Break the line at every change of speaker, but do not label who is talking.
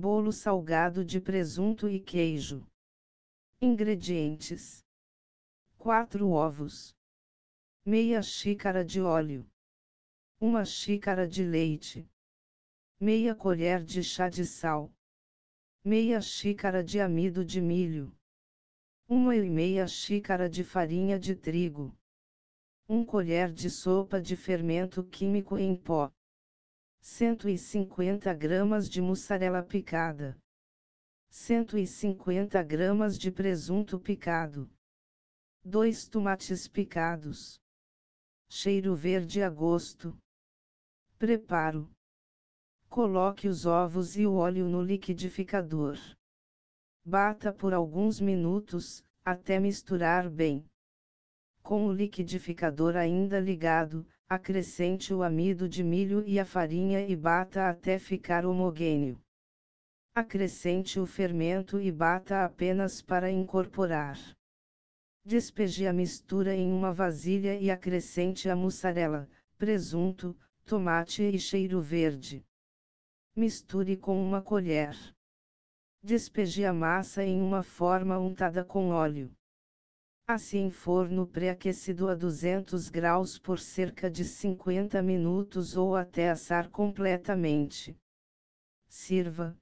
bolo salgado de presunto e queijo. Ingredientes: 4 ovos, meia xícara de óleo, uma xícara de leite, meia colher de chá de sal, meia xícara de amido de milho, uma e meia xícara de farinha de trigo, um colher de sopa de fermento químico em pó 150 gramas de mussarela picada, 150 gramas de presunto picado, 2 tomates picados, cheiro verde a gosto. Preparo. Coloque os ovos e o óleo no liquidificador. Bata por alguns minutos, até misturar bem. Com o liquidificador ainda ligado, acrescente o amido de milho e a farinha e bata até ficar homogêneo. Acrescente o fermento e bata apenas para incorporar. Despeje a mistura em uma vasilha e acrescente a mussarela, presunto, tomate e cheiro verde. Misture com uma colher. Despeje a massa em uma forma untada com óleo assim forno pré-aquecido a 200 graus por cerca de 50 minutos ou até assar completamente. Sirva.